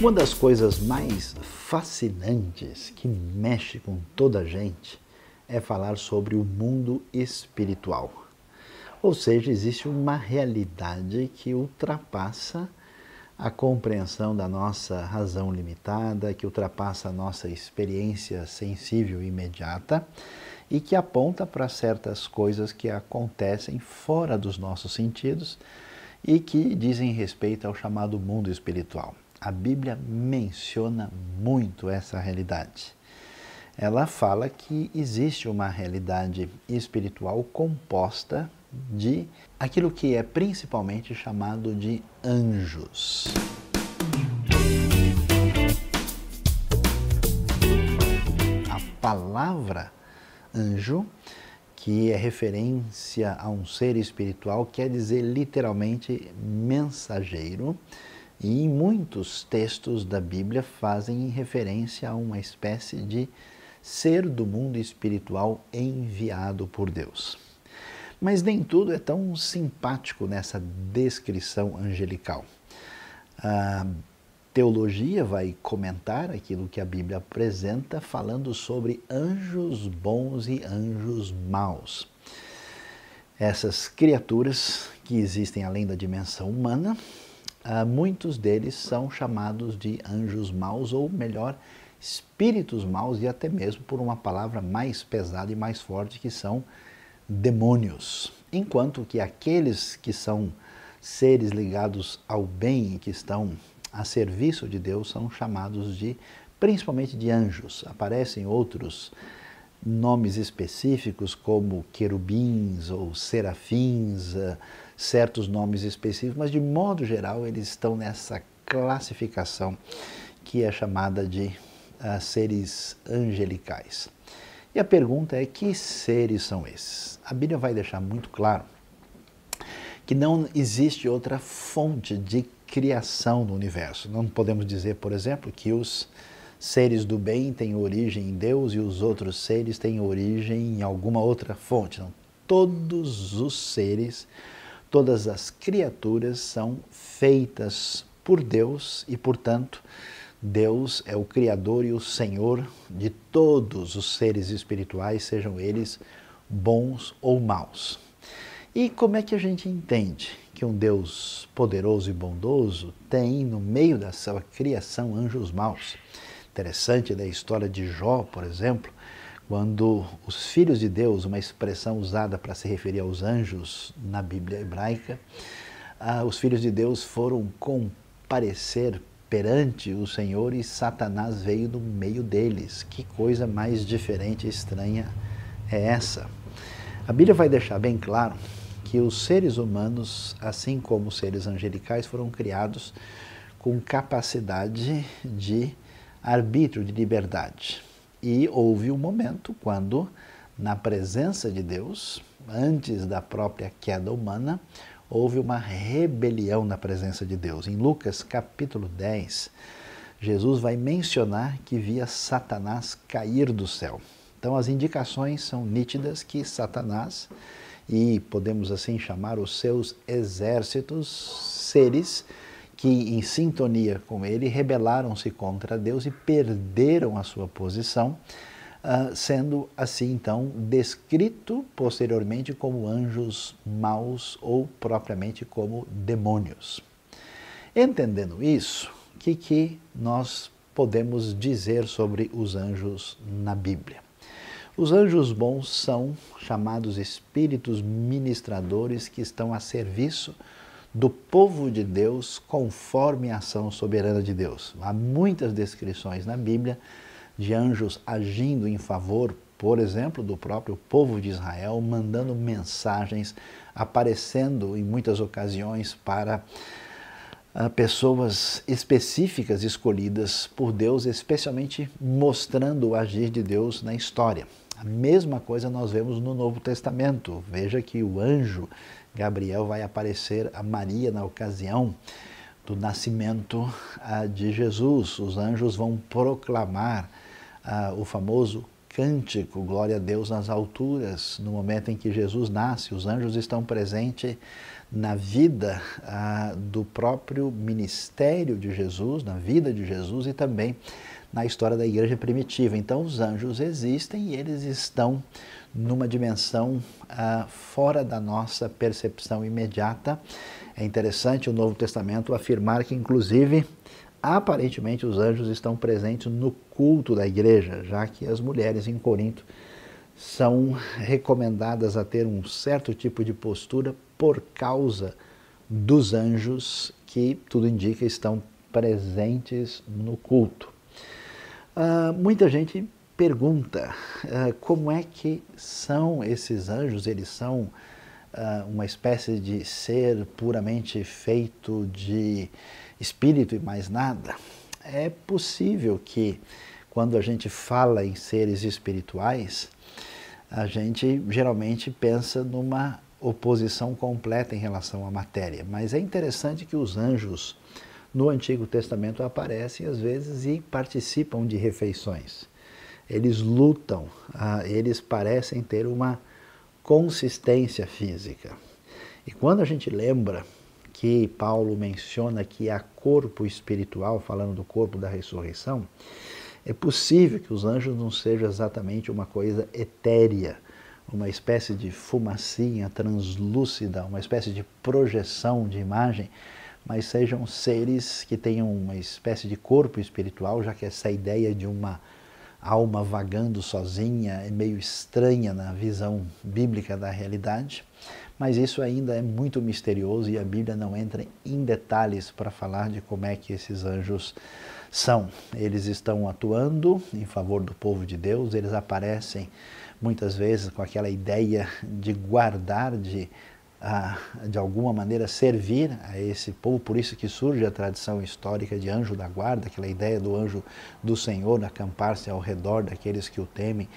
Uma das coisas mais fascinantes que mexe com toda a gente é falar sobre o mundo espiritual. Ou seja, existe uma realidade que ultrapassa a compreensão da nossa razão limitada, que ultrapassa a nossa experiência sensível imediata e que aponta para certas coisas que acontecem fora dos nossos sentidos e que dizem respeito ao chamado mundo espiritual. A Bíblia menciona muito essa realidade. Ela fala que existe uma realidade espiritual composta de aquilo que é principalmente chamado de anjos. A palavra anjo, que é referência a um ser espiritual, quer dizer literalmente mensageiro. E muitos textos da Bíblia fazem referência a uma espécie de ser do mundo espiritual enviado por Deus. Mas nem tudo é tão simpático nessa descrição angelical. A teologia vai comentar aquilo que a Bíblia apresenta, falando sobre anjos bons e anjos maus. Essas criaturas que existem além da dimensão humana ah, muitos deles são chamados de anjos maus, ou melhor, espíritos maus, e até mesmo por uma palavra mais pesada e mais forte, que são demônios. Enquanto que aqueles que são seres ligados ao bem e que estão a serviço de Deus são chamados de, principalmente de anjos. Aparecem outros nomes específicos como querubins ou serafins. Uh, certos nomes específicos, mas de modo geral eles estão nessa classificação que é chamada de uh, seres angelicais. E a pergunta é: que seres são esses? A Bíblia vai deixar muito claro que não existe outra fonte de criação no universo. Não podemos dizer, por exemplo, que os seres do bem têm origem em Deus e os outros seres têm origem em alguma outra fonte. Não. Todos os seres todas as criaturas são feitas por Deus e, portanto, Deus é o Criador e o Senhor de todos os seres espirituais, sejam eles bons ou maus. E como é que a gente entende que um Deus poderoso e bondoso tem no meio da sua criação anjos maus? Interessante da história de Jó, por exemplo, quando os filhos de Deus, uma expressão usada para se referir aos anjos na Bíblia hebraica, ah, os filhos de Deus foram comparecer perante o Senhor e Satanás veio no meio deles. Que coisa mais diferente e estranha é essa? A Bíblia vai deixar bem claro que os seres humanos, assim como os seres angelicais, foram criados com capacidade de arbítrio, de liberdade. E houve um momento quando, na presença de Deus, antes da própria queda humana, houve uma rebelião na presença de Deus. Em Lucas capítulo 10, Jesus vai mencionar que via Satanás cair do céu. Então, as indicações são nítidas que Satanás e podemos assim chamar os seus exércitos, seres que, em sintonia com ele, rebelaram-se contra Deus e perderam a sua posição, ah, sendo assim, então, descrito posteriormente como anjos maus ou propriamente como demônios. Entendendo isso, o que, que nós podemos dizer sobre os anjos na Bíblia? Os anjos bons são chamados espíritos ministradores que estão a serviço do povo de Deus conforme a ação soberana de Deus. Há muitas descrições na Bíblia de anjos agindo em favor, por exemplo, do próprio povo de Israel, mandando mensagens, aparecendo em muitas ocasiões para ah, pessoas específicas escolhidas por Deus, especialmente mostrando o agir de Deus na história. A mesma coisa nós vemos no Novo Testamento. Veja que o anjo Gabriel vai aparecer a Maria na ocasião do nascimento ah, de Jesus. Os anjos vão proclamar ah, o famoso cântico Glória a Deus nas alturas. No momento em que Jesus nasce, os anjos estão presentes na vida ah, do próprio ministério de Jesus, na vida de Jesus e também na história da igreja primitiva. Então, os anjos existem e eles estão numa dimensão ah, fora da nossa percepção imediata. É interessante o Novo Testamento afirmar que, inclusive, aparentemente os anjos estão presentes no culto da igreja, já que as mulheres em Corinto são recomendadas a ter um certo tipo de postura por causa dos anjos que, tudo indica, estão presentes no culto. Uh, muita gente pergunta: uh, como é que são esses anjos? Eles são uh, uma espécie de ser puramente feito de espírito e mais nada? É possível que, quando a gente fala em seres espirituais, a gente geralmente pensa numa oposição completa em relação à matéria. Mas é interessante que os anjos no Antigo Testamento aparecem às vezes e participam de refeições eles lutam, ah, eles parecem ter uma consistência física. E quando a gente lembra que Paulo menciona que há corpo espiritual, falando do corpo da ressurreição, é possível que os anjos não sejam exatamente uma coisa etérea, uma espécie de fumacinha translúcida, uma espécie de projeção de imagem, mas sejam seres que tenham uma espécie de corpo espiritual, já que essa ideia de uma alma vagando sozinha, é meio estranha na visão bíblica da realidade, mas isso ainda é muito misterioso e a Bíblia não entra em detalhes para falar de como é que esses anjos são. Eles estão atuando em favor do povo de Deus, eles aparecem muitas vezes com aquela ideia de guardar, de a, de alguma maneira, servir a esse povo. Por isso que surge a tradição histórica de anjo da guarda, aquela ideia do anjo do Senhor acampar-se ao redor daqueles que o temem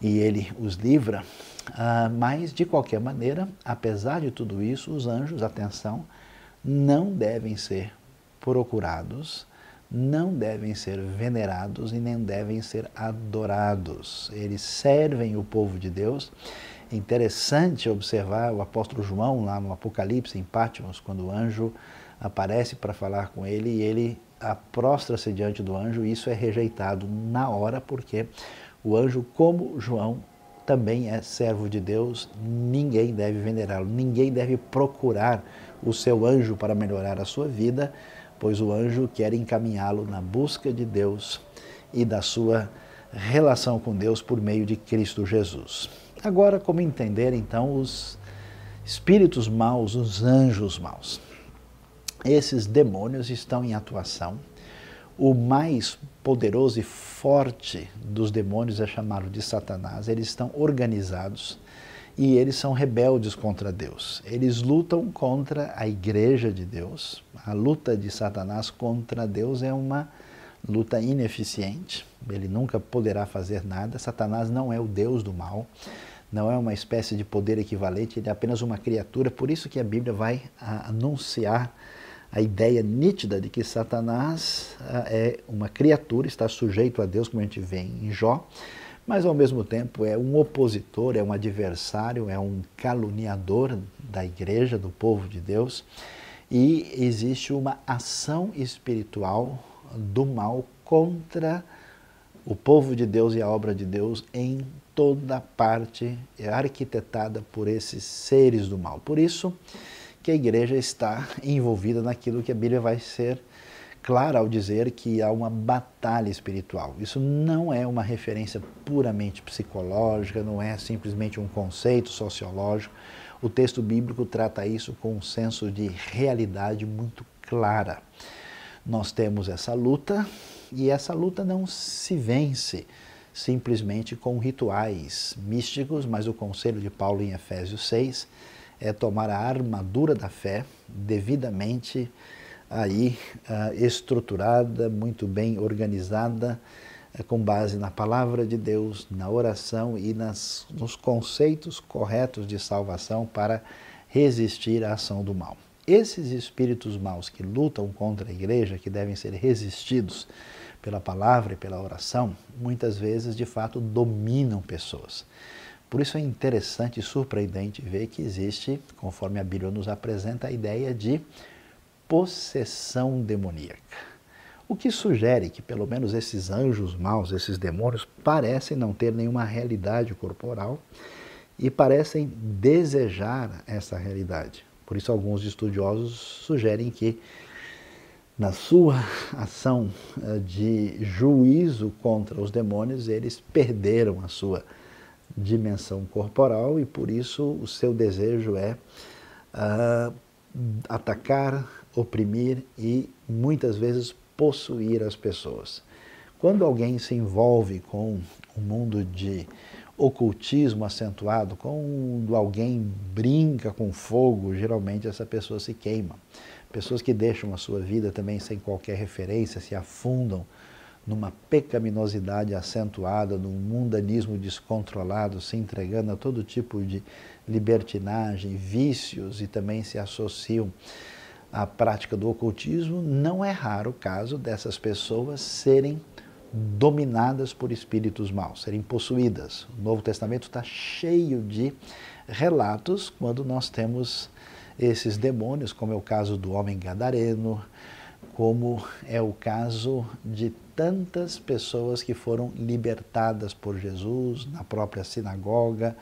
e ele os livra. Ah, mas, de qualquer maneira, apesar de tudo isso, os anjos, atenção, não devem ser procurados, não devem ser venerados e nem devem ser adorados. Eles servem o povo de Deus é interessante observar o apóstolo João lá no Apocalipse, em Pátimos, quando o anjo aparece para falar com ele e ele prostra-se diante do anjo e isso é rejeitado na hora porque o anjo, como João, também é servo de Deus, ninguém deve venerá-lo, ninguém deve procurar o seu anjo para melhorar a sua vida, pois o anjo quer encaminhá-lo na busca de Deus e da sua relação com Deus por meio de Cristo Jesus. Agora, como entender então os espíritos maus, os anjos maus? Esses demônios estão em atuação. O mais poderoso e forte dos demônios é chamado de Satanás. Eles estão organizados e eles são rebeldes contra Deus. Eles lutam contra a igreja de Deus. A luta de Satanás contra Deus é uma luta ineficiente, ele nunca poderá fazer nada. Satanás não é o deus do mal, não é uma espécie de poder equivalente, ele é apenas uma criatura. Por isso que a Bíblia vai anunciar a ideia nítida de que Satanás ah, é uma criatura, está sujeito a Deus, como a gente vê em Jó, mas ao mesmo tempo é um opositor, é um adversário, é um caluniador da igreja, do povo de Deus. E existe uma ação espiritual do mal contra o povo de Deus e a obra de Deus em toda parte é arquitetada por esses seres do mal. Por isso que a igreja está envolvida naquilo que a Bíblia vai ser clara ao dizer que há uma batalha espiritual. Isso não é uma referência puramente psicológica, não é simplesmente um conceito sociológico. O texto bíblico trata isso com um senso de realidade muito clara. Nós temos essa luta e essa luta não se vence simplesmente com rituais místicos, mas o conselho de Paulo em Efésios 6 é tomar a armadura da fé devidamente aí ah, estruturada, muito bem organizada, eh, com base na palavra de Deus, na oração e nas, nos conceitos corretos de salvação para resistir à ação do mal. Esses espíritos maus que lutam contra a igreja, que devem ser resistidos pela palavra e pela oração, muitas vezes de fato dominam pessoas. Por isso é interessante e surpreendente ver que existe, conforme a Bíblia nos apresenta, a ideia de possessão demoníaca. O que sugere que pelo menos esses anjos maus, esses demônios, parecem não ter nenhuma realidade corporal e parecem desejar essa realidade. Por isso, alguns estudiosos sugerem que, na sua ação eh, de juízo contra os demônios, eles perderam a sua dimensão corporal e, por isso, o seu desejo é uh, atacar, oprimir e muitas vezes possuir as pessoas. Quando alguém se envolve com o mundo de ocultismo acentuado, quando alguém brinca com fogo, geralmente essa pessoa se queima. Pessoas que deixam a sua vida também sem qualquer referência, se afundam numa pecaminosidade acentuada, num mundanismo descontrolado, se entregando a todo tipo de libertinagem, vícios e também se associam à prática do ocultismo, não é raro o caso dessas pessoas serem dominadas por espíritos maus, serem possuídas. O Novo Testamento está cheio de relatos quando nós temos esses demônios, como é o caso do homem gadareno, como é o caso de tantas pessoas que foram libertadas por Jesus na própria sinagoga.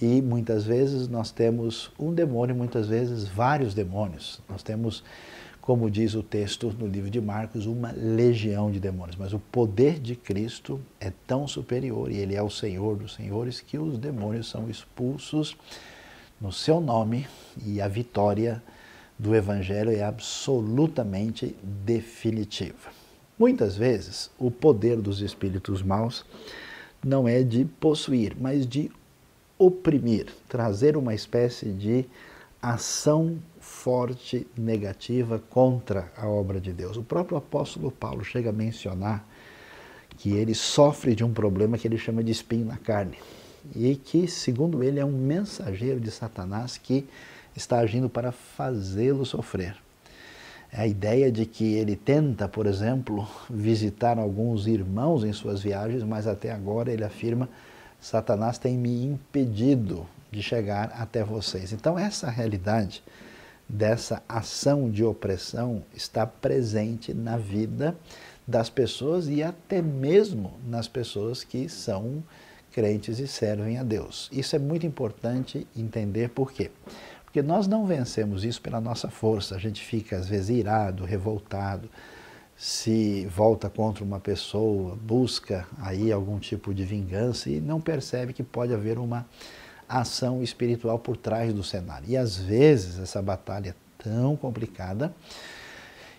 E muitas vezes nós temos um demônio, muitas vezes vários demônios. Nós temos como diz o texto no livro de Marcos, uma legião de demônios. Mas o poder de Cristo é tão superior, e Ele é o Senhor dos Senhores, que os demônios são expulsos no seu nome e a vitória do Evangelho é absolutamente definitiva. Muitas vezes, o poder dos espíritos maus não é de possuir, mas de oprimir, trazer uma espécie de ação forte negativa contra a obra de Deus. O próprio apóstolo Paulo chega a mencionar que ele sofre de um problema que ele chama de espinho na carne e que, segundo ele, é um mensageiro de Satanás que está agindo para fazê-lo sofrer. É a ideia de que ele tenta, por exemplo, visitar alguns irmãos em suas viagens, mas até agora ele afirma: Satanás tem me impedido de chegar até vocês. Então, essa realidade dessa ação de opressão está presente na vida das pessoas e até mesmo nas pessoas que são crentes e servem a Deus. Isso é muito importante entender por quê. Porque nós não vencemos isso pela nossa força. A gente fica, às vezes, irado, revoltado, se volta contra uma pessoa, busca aí algum tipo de vingança e não percebe que pode haver uma ação espiritual por trás do cenário. E às vezes essa batalha é tão complicada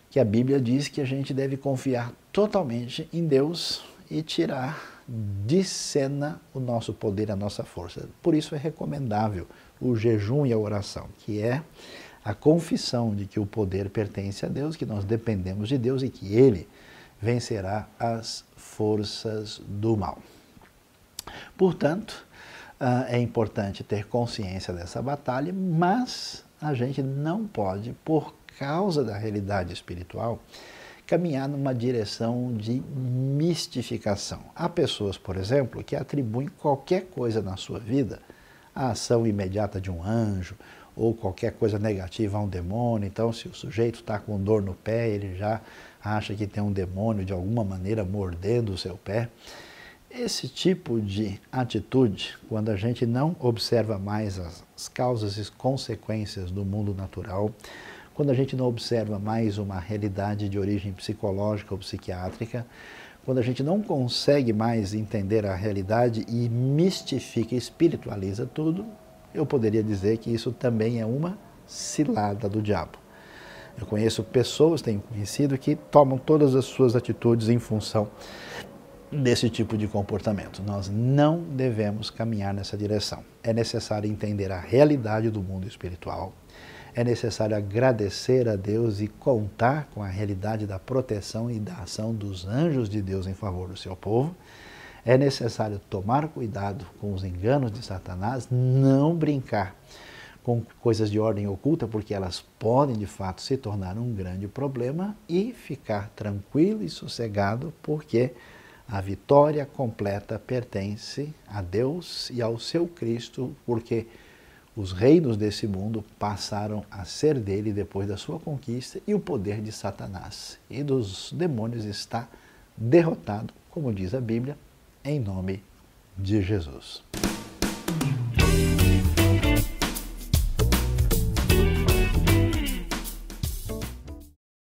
que a Bíblia diz que a gente deve confiar totalmente em Deus e tirar de cena o nosso poder, a nossa força. Por isso é recomendável o jejum e a oração, que é a confissão de que o poder pertence a Deus, que nós dependemos de Deus e que Ele vencerá as forças do mal. Portanto, ah, é importante ter consciência dessa batalha, mas a gente não pode, por causa da realidade espiritual, caminhar numa direção de mistificação. Há pessoas, por exemplo, que atribuem qualquer coisa na sua vida à ação imediata de um anjo ou qualquer coisa negativa a um demônio. Então, se o sujeito está com dor no pé, ele já acha que tem um demônio de alguma maneira mordendo o seu pé. Esse tipo de atitude, quando a gente não observa mais as causas e consequências do mundo natural, quando a gente não observa mais uma realidade de origem psicológica ou psiquiátrica, quando a gente não consegue mais entender a realidade e mistifica, espiritualiza tudo, eu poderia dizer que isso também é uma cilada do diabo. Eu conheço pessoas, tenho conhecido, que tomam todas as suas atitudes em função desse tipo de comportamento. Nós não devemos caminhar nessa direção. É necessário entender a realidade do mundo espiritual. É necessário agradecer a Deus e contar com a realidade da proteção e da ação dos anjos de Deus em favor do seu povo. É necessário tomar cuidado com os enganos de Satanás, não brincar com coisas de ordem oculta, porque elas podem de fato se tornar um grande problema e ficar tranquilo e sossegado, porque a vitória completa pertence a Deus e ao seu Cristo, porque os reinos desse mundo passaram a ser dele depois da sua conquista e o poder de Satanás e dos demônios está derrotado, como diz a Bíblia, em nome de Jesus.